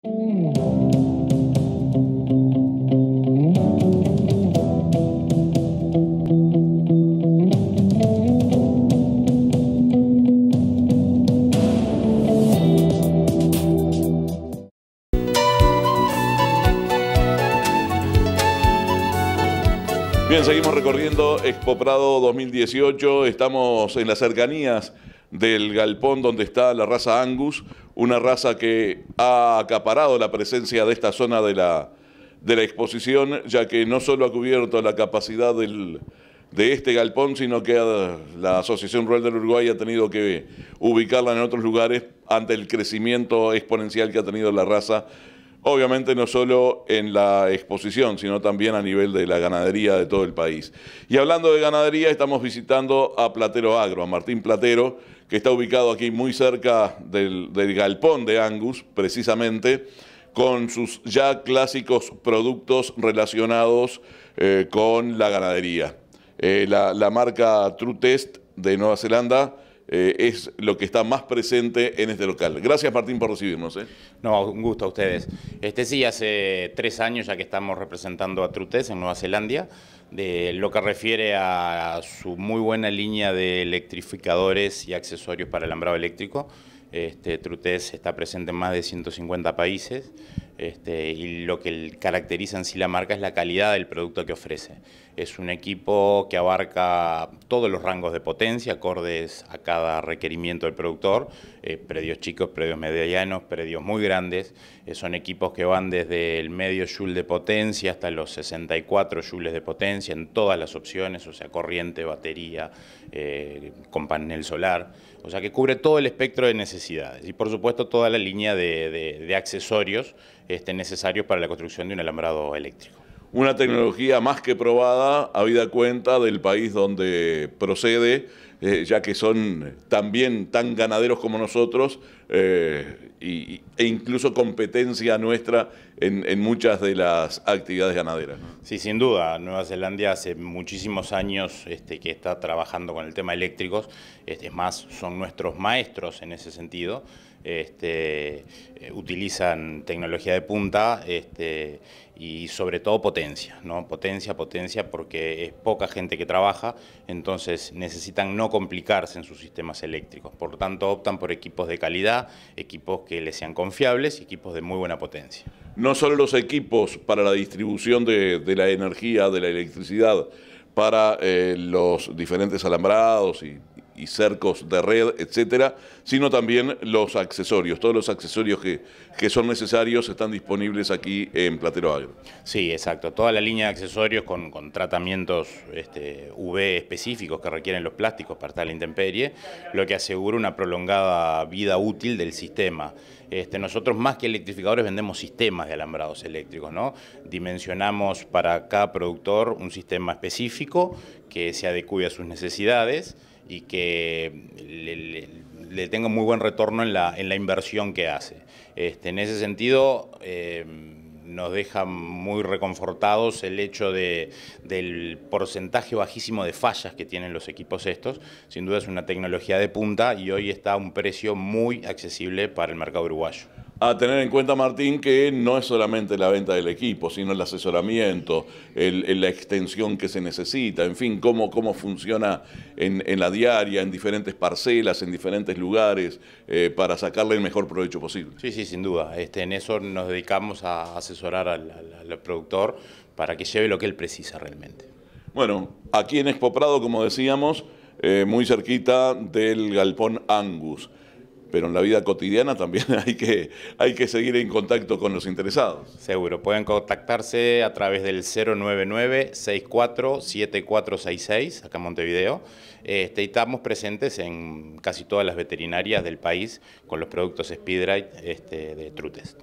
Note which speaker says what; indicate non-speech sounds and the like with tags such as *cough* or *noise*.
Speaker 1: Bien, seguimos recorriendo Expo Prado 2018. Estamos en las cercanías del galpón donde está la raza Angus, una raza que ha acaparado la presencia de esta zona de la, de la exposición, ya que no solo ha cubierto la capacidad de este galpón, sino que la Asociación Rural del Uruguay ha tenido que ubicarla en otros lugares ante el crecimiento exponencial que ha tenido la raza obviamente no solo en la exposición, sino también a nivel de la ganadería de todo el país. Y hablando de ganadería, estamos visitando a Platero Agro, a Martín Platero, que está ubicado aquí muy cerca del, galpón de Angus, precisamente, con sus ya clásicos productos relacionados eh, con la ganadería. Eh, la, la marca True Test de Nueva Zelanda
Speaker 2: eh, es lo que está más presente en este local. Gracias Martín por recibirnos. ¿eh? No, un gusto a ustedes. Este sí, hace tres años ya que estamos representando a Trutes en Nueva Zelanda, de lo que refiere a su muy buena línea de electrificadores y accesorios para alambrado eléctrico. Este, Trutes está presente en más de 150 países. Este, y lo que caracteriza en sí la marca es la calidad del producto que ofrece. Es un equipo que abarca todos los rangos de potencia, acordes a cada requerimiento del productor, eh, predios chicos, predios medianos, predios muy grandes. Eh, son equipos que van desde el medio joule de potencia hasta los 64 joules de potencia en todas las opciones, o sea, corriente, batería, eh, con panel solar. O sea, que cubre todo el espectro de necesidades y por supuesto toda la línea de accesorios este, necesarios para la construcción de un alambrado eléctrico. Una tecnología más que
Speaker 1: probada, habida cuenta del país donde procede, eh, ya que son también tan ganaderos como nosotros eh, e incluso competencia
Speaker 2: nuestra en, muchas de las actividades ganaderas. Sí, sin duda. Nueva Zelanda hace muchísimos años este, que está trabajando con el tema eléctricos, este, es más, son nuestros maestros en ese sentido. Este, eh, utilizan tecnología de punta este, y sobre todo potencia, ¿no? Potencia, potencia, porque es poca gente que trabaja, entonces necesitan no complicarse en sus sistemas eléctricos. Por lo tanto, optan por equipos de calidad, equipos que les sean confiables y equipos de muy buena potencia. No solo los equipos para la distribución de, la energía, de la
Speaker 1: electricidad, para eh, los diferentes alambrados y, y cercos de red, etcétera, sino también los accesorios. Todos los accesorios que, son necesarios
Speaker 2: están disponibles aquí en Platero Agro. Sí, exacto. Toda la línea de accesorios con, tratamientos este, UV específicos que requieren los plásticos para tal intemperie, lo que asegura una prolongada vida útil del sistema. Este, nosotros más que electrificadores vendemos sistemas de alambrados eléctricos, ¿no? Dimensionamos para cada productor un sistema específico que se adecue a sus necesidades y que le, tenga muy buen retorno en la, en la inversión que hace. Este, en ese sentido, eh, nos deja muy reconfortados el hecho del porcentaje bajísimo de fallas que tienen los equipos estos. Sin duda es una tecnología de punta y hoy está a un precio muy accesible para el mercado uruguayo a tener en cuenta,
Speaker 1: Martín, que no es solamente la venta del equipo, sino el asesoramiento, la extensión que se necesita, en fin, cómo, cómo funciona en, la diaria, en diferentes parcelas,
Speaker 2: en diferentes lugares, eh, para sacarle el mejor provecho posible. Sí, sí, sin duda. Este, en eso nos dedicamos a asesorar al, productor para que lleve lo que él precisa realmente.
Speaker 1: Bueno, aquí en Expo Prado, como decíamos, eh, muy cerquita del galpón Angus pero en la vida cotidiana también *laughs* hay que, hay que seguir en contacto
Speaker 2: con los interesados. Seguro, pueden contactarse a través del 099-647466, acá en Montevideo. Este, estamos presentes en casi todas las veterinarias del país con los productos Speedrite este, de Trutes.